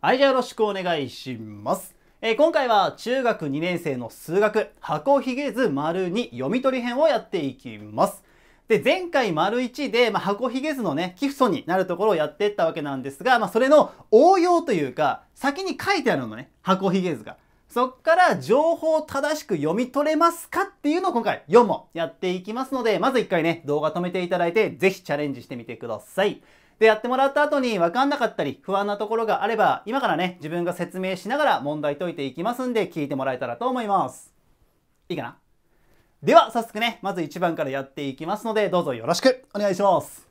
はい、じゃあよろしくお願いします。えー、今回は中学2年生の数学、箱ひげ図丸2読み取り編をやっていきます。で、前回丸1で、まあ、箱ひげ図のね、基礎になるところをやっていったわけなんですが、まあ、それの応用というか、先に書いてあるのね、箱ひげ図が。そっから情報を正しく読み取れますかっていうのを今回4問やっていきますので、まず一回ね、動画止めていただいて、ぜひチャレンジしてみてください。で、やってもらった後に分かんなかったり、不安なところがあれば、今からね、自分が説明しながら問題解いていきますんで、聞いてもらえたらと思います。いいかなでは、早速ね、まず1番からやっていきますので、どうぞよろしくお願いします。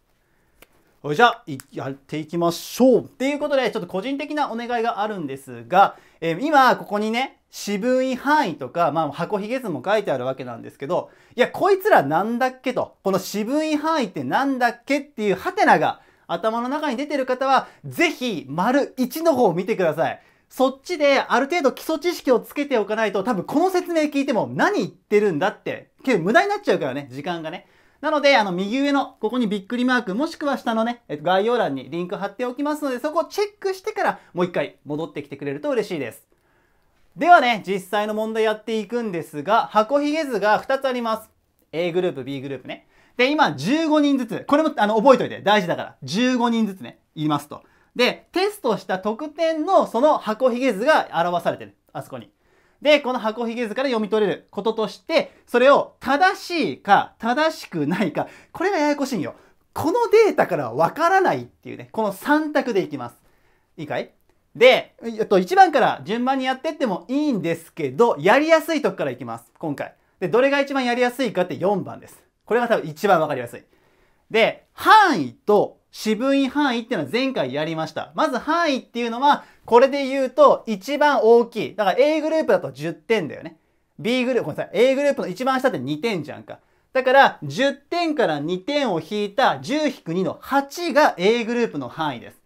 それじゃあ、やっていきましょう。っていうことで、ちょっと個人的なお願いがあるんですが、えー、今、ここにね、四分位範囲とか、まあ、箱ひげ図も書いてあるわけなんですけど、いや、こいつらなんだっけと、この四分位範囲ってなんだっけっていうハテナが頭の中に出てる方は、ぜひ、丸1の方を見てください。そっちである程度基礎知識をつけておかないと、多分この説明聞いても何言ってるんだって、けど無駄になっちゃうからね、時間がね。なので、あの、右上の、ここにびっくりマーク、もしくは下のね、概要欄にリンク貼っておきますので、そこをチェックしてから、もう一回戻ってきてくれると嬉しいです。ではね、実際の問題やっていくんですが、箱ひげ図が2つあります。A グループ、B グループね。で、今15人ずつ、これもあの覚えといて、大事だから、15人ずつね、言いますと。で、テストした得点のその箱ひげ図が表されてる。あそこに。で、この箱ひげ図から読み取れることとして、それを正しいか正しくないか、これがややこしいんよ。このデータからわからないっていうね、この3択でいきます。いいかいで、えっと、1番から順番にやってってもいいんですけど、やりやすいとこからいきます。今回。で、どれが一番やりやすいかって4番です。これが多分一番わかりやすい。で、範囲と四分位範囲っていうのは前回やりました。まず範囲っていうのは、これで言うと一番大きい。だから A グループだと10点だよね。B グループ、ごめんなさい。A グループの一番下って2点じゃんか。だから、10点から2点を引いた10-2の8が A グループの範囲です。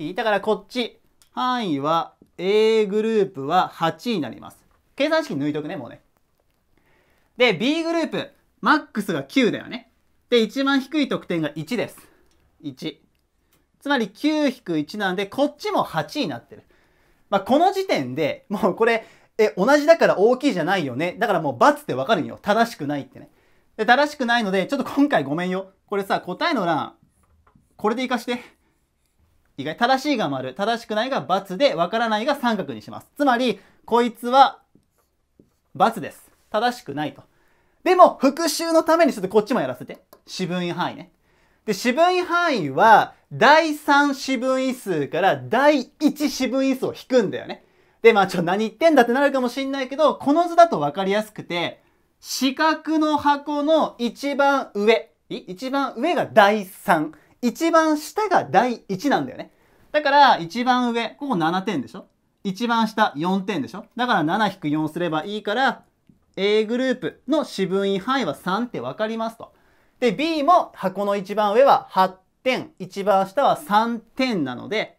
いいだからこっち、範囲は A グループは8になります。計算式抜いとくね、もうね。で、B グループ。マックスが9だよね。で、一番低い得点が1です。1。つまり9-1なんで、こっちも8になってる。まあ、この時点で、もうこれ、え、同じだから大きいじゃないよね。だからもう×ってわかるんよ。正しくないってね。で、正しくないので、ちょっと今回ごめんよ。これさ、答えの欄、これで活かして。意外。正しいが丸、正しくないが×で、わからないが三角にします。つまり、こいつは×です。正しくないと。でも、復習のためにちょっとこっちもやらせて。四分位範囲ね。で、四分位範囲は、第三四分位数から第一四分位数を引くんだよね。で、まあちょ、何言ってんだってなるかもしんないけど、この図だとわかりやすくて、四角の箱の一番上、一番上が第三、一番下が第一なんだよね。だから、一番上、ここ7点でしょ一番下4点でしょだから7-4すればいいから A グループの四分位範囲は3って分かりますと。で、B も箱の一番上は8点、一番下は3点なので、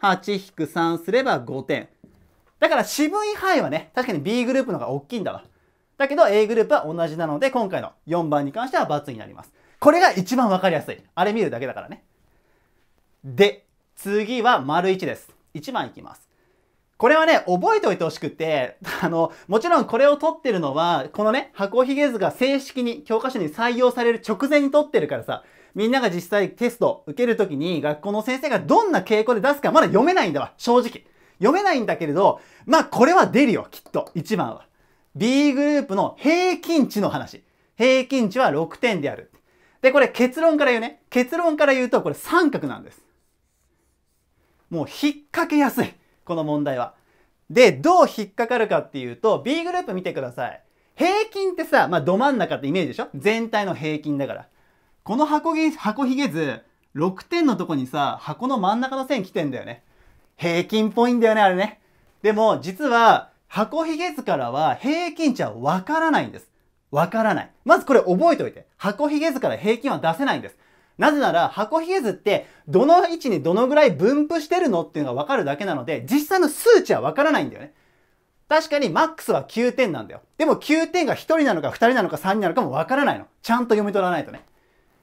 8-3すれば5点。だから四分位範囲はね、確かに B グループの方が大きいんだわ。だけど A グループは同じなので、今回の4番に関しては×になります。これが一番分かりやすい。あれ見るだけだからね。で、次は丸1です。1番いきます。これはね、覚えておいてほしくて、あの、もちろんこれを撮ってるのは、このね、箱ひげ図が正式に教科書に採用される直前に撮ってるからさ、みんなが実際テスト受けるときに学校の先生がどんな傾向で出すかまだ読めないんだわ、正直。読めないんだけれど、まあこれは出るよ、きっと。一番は。B グループの平均値の話。平均値は6点である。で、これ結論から言うね。結論から言うと、これ三角なんです。もう引っ掛けやすい。この問題は。で、どう引っかかるかっていうと、B グループ見てください。平均ってさ、まあ、ど真ん中ってイメージでしょ全体の平均だから。この箱げ、箱ひげ図、6点のとこにさ、箱の真ん中の線来てんだよね。平均っぽいんだよね、あれね。でも、実は、箱ひげ図からは平均値はわからないんです。わからない。まずこれ覚えておいて。箱ひげ図から平均は出せないんです。なぜなら、箱ひげ図って、どの位置にどのぐらい分布してるのっていうのがわかるだけなので、実際の数値はわからないんだよね。確かにマックスは9点なんだよ。でも9点が1人なのか2人なのか3人なのかもわからないの。ちゃんと読み取らないとね。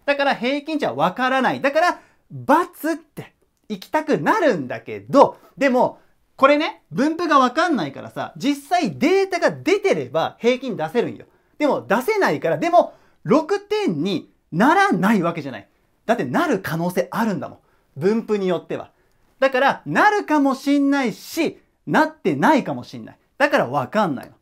だから平均値はわからない。だから、×って行きたくなるんだけど、でも、これね、分布がわかんないからさ、実際データが出てれば平均出せるんよ。でも出せないから、でも6点にならないわけじゃない。だってなる可能性あるんだもん。分布によっては。だから、なるかもしんないし、なってないかもしんない。だからわかんないの。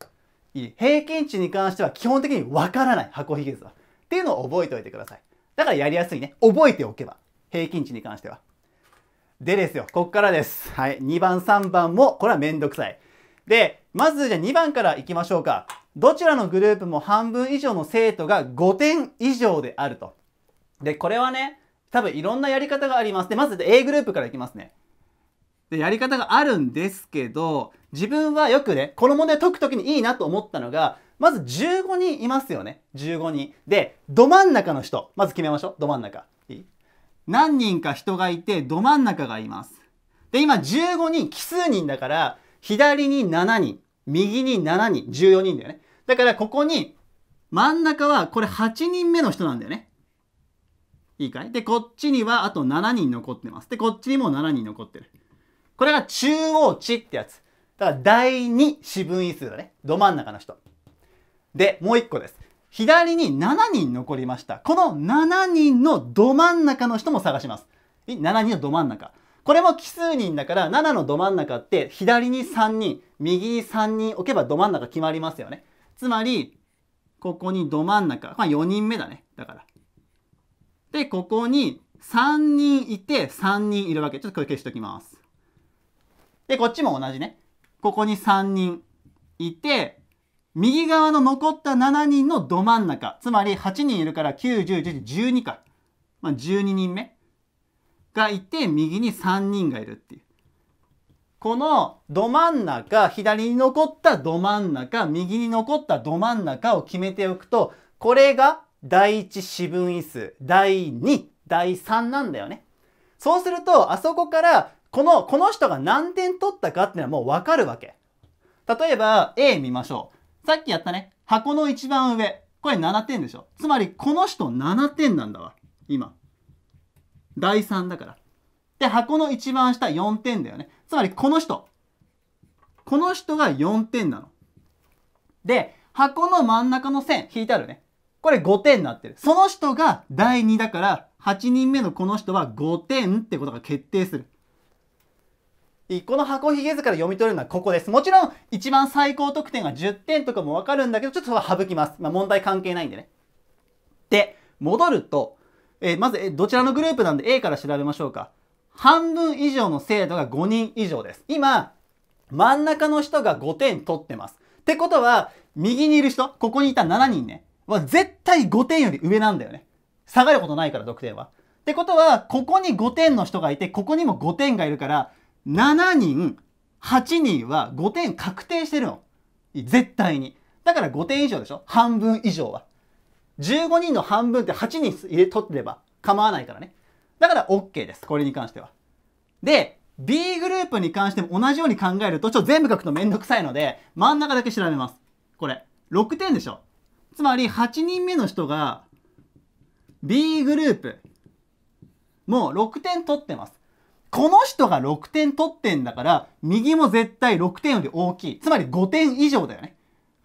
いい平均値に関しては基本的にわからない。箱ひげ図は。っていうのを覚えておいてください。だからやりやすいね。覚えておけば。平均値に関しては。でですよ。こっからです。はい。2番、3番も、これはめんどくさい。で、まずじゃあ2番からいきましょうか。どちらのグループも半分以上の生徒が5点以上であると。で、これはね、多分いろんなやり方があります。で、まず A グループからいきますね。で、やり方があるんですけど、自分はよくね、この問題解くときにいいなと思ったのが、まず15人いますよね。15人。で、ど真ん中の人。まず決めましょう。ど真ん中。いい何人か人がいて、ど真ん中がいます。で、今15人、奇数人だから、左に7人、右に7人、14人だよね。だからここに、真ん中はこれ8人目の人なんだよね。いいかいで、こっちにはあと7人残ってます。で、こっちにも7人残ってる。これが中央値ってやつ。だから第2四分位数だね。ど真ん中の人。で、もう1個です。左に7人残りました。この7人のど真ん中の人も探します。7人のど真ん中。これも奇数人だから、7のど真ん中って左に3人、右に3人置けばど真ん中決まりますよね。つまり、ここにど真ん中。まあ4人目だね。だから。で、ここに3人いて3人いるわけ。ちょっとこれ消しときます。で、こっちも同じね。ここに3人いて、右側の残った7人のど真ん中。つまり8人いるから9、10、1 0 12か。まあ、12人目がいて、右に3人がいるっていう。このど真ん中、左に残ったど真ん中、右に残ったど真ん中を決めておくと、これが第1四分位数、第2、第3なんだよね。そうすると、あそこから、この、この人が何点取ったかってのはもうわかるわけ。例えば、A 見ましょう。さっきやったね。箱の一番上。これ7点でしょ。つまり、この人7点なんだわ。今。第3だから。で、箱の一番下4点だよね。つまり、この人。この人が4点なの。で、箱の真ん中の線、引いてあるね。これ5点になってる。その人が第2だから、8人目のこの人は5点ってことが決定する。この箱ひげ図から読み取れるのはここです。もちろん、一番最高得点が10点とかもわかるんだけど、ちょっとそれは省きます。まあ、問題関係ないんでね。で、戻ると、えー、まず、どちらのグループなんで A から調べましょうか。半分以上の精度が5人以上です。今、真ん中の人が5点取ってます。ってことは、右にいる人、ここにいた7人ね。は絶対5点より上なんだよね。下がることないから、得点は。ってことは、ここに5点の人がいて、ここにも5点がいるから、7人、8人は5点確定してるの。絶対に。だから5点以上でしょ半分以上は。15人の半分って8人入れ取ってれば構わないからね。だから OK です。これに関しては。で、B グループに関しても同じように考えると、ちょっと全部書くとめんどくさいので、真ん中だけ調べます。これ。6点でしょつまり8人目の人が B グループもう6点取ってます。この人が6点取ってんだから、右も絶対6点より大きい。つまり5点以上だよね。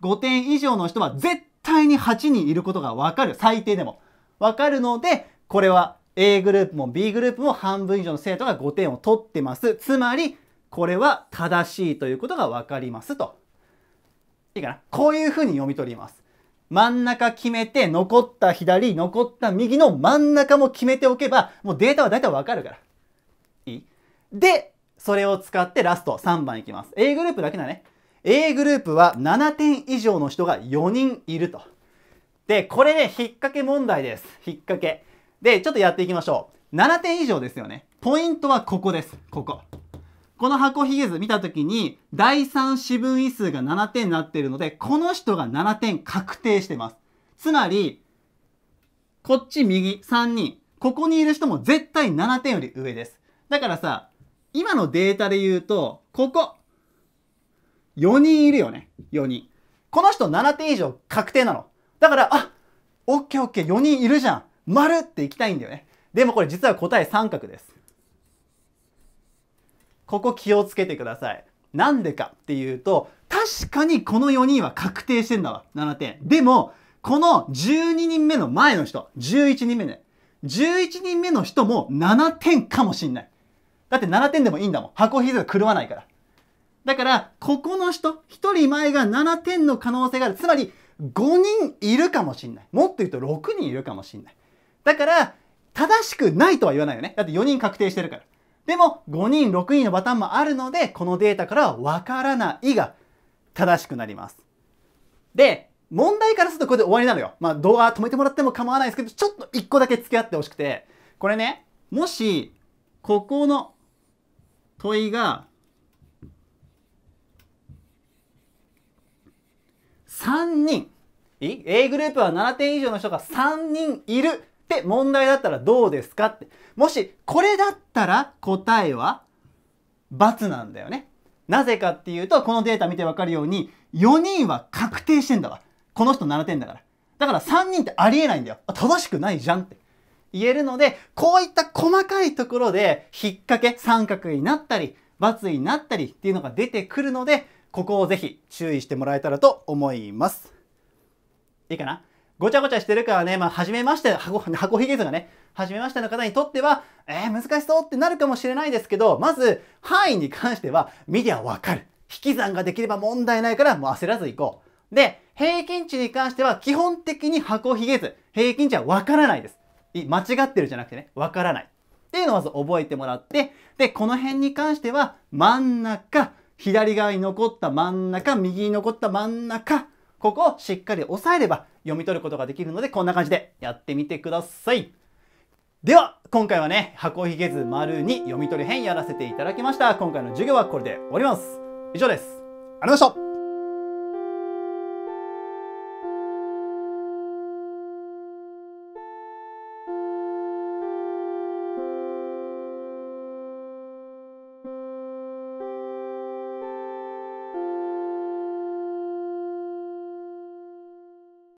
5点以上の人は絶対に8人いることがわかる。最低でも。わかるので、これは A グループも B グループも半分以上の生徒が5点を取ってます。つまり、これは正しいということがわかりますと。いいかな。こういうふうに読み取ります。真ん中決めて、残った左、残った右の真ん中も決めておけば、もうデータは大体わかるから。いいで、それを使ってラスト3番いきます。A グループだけだね。A グループは7点以上の人が4人いると。で、これね、引っ掛け問題です。引っ掛け。で、ちょっとやっていきましょう。7点以上ですよね。ポイントはここです。ここ。この箱ひげ図見たときに、第三四分位数が7点になっているので、この人が7点確定してます。つまり、こっち右3人、ここにいる人も絶対7点より上です。だからさ、今のデータで言うと、ここ、4人いるよね。4人。この人7点以上確定なの。だから、あオッケーオッケー、4人いるじゃん。丸っていきたいんだよね。でもこれ実は答え三角です。ここ気をつけてください。なんでかっていうと、確かにこの4人は確定してんだわ。7点。でも、この12人目の前の人、11人目ね。11人目の人も7点かもしんない。だって7点でもいいんだもん。箱ひが狂わないから。だから、ここの人、1人前が7点の可能性がある。つまり、5人いるかもしんない。もっと言うと6人いるかもしんない。だから、正しくないとは言わないよね。だって4人確定してるから。でも5人6人のパターンもあるのでこのデータからはわからないが正しくなります。で、問題からするとこれで終わりなのよ。まあ動画止めてもらっても構わないですけど、ちょっと1個だけ付き合ってほしくて、これね、もし、ここの問いが、3人、A グループは7点以上の人が3人いるって問題だったらどうですかって。もし、これだったら答えは×なんだよね。なぜかっていうと、このデータ見てわかるように、4人は確定してんだわ。この人7点だから。だから3人ってありえないんだよ。正しくないじゃんって。言えるので、こういった細かいところで、引っ掛け、三角になったり、×になったりっていうのが出てくるので、ここをぜひ注意してもらえたらと思います。いいかなごちゃごちゃしてるからね、まあ、初めまして、箱、箱 ひげ図がね、初めましての方にとっては、えー、難しそうってなるかもしれないですけど、まず、範囲に関しては、見りゃわかる。引き算ができれば問題ないから、もう焦らず行こう。で、平均値に関しては、基本的に箱ひげ図、平均値はわからないです。い、間違ってるじゃなくてね、わからない。っていうのをまず覚えてもらって、で、この辺に関しては、真ん中、左側に残った真ん中、右に残った真ん中、ここをしっかり押さえれば、読み取ることができるので、こんな感じでやってみてください。では、今回はね、箱ひげ図丸に読み取り編やらせていただきました。今回の授業はこれで終わります。以上です。ありがとうございました。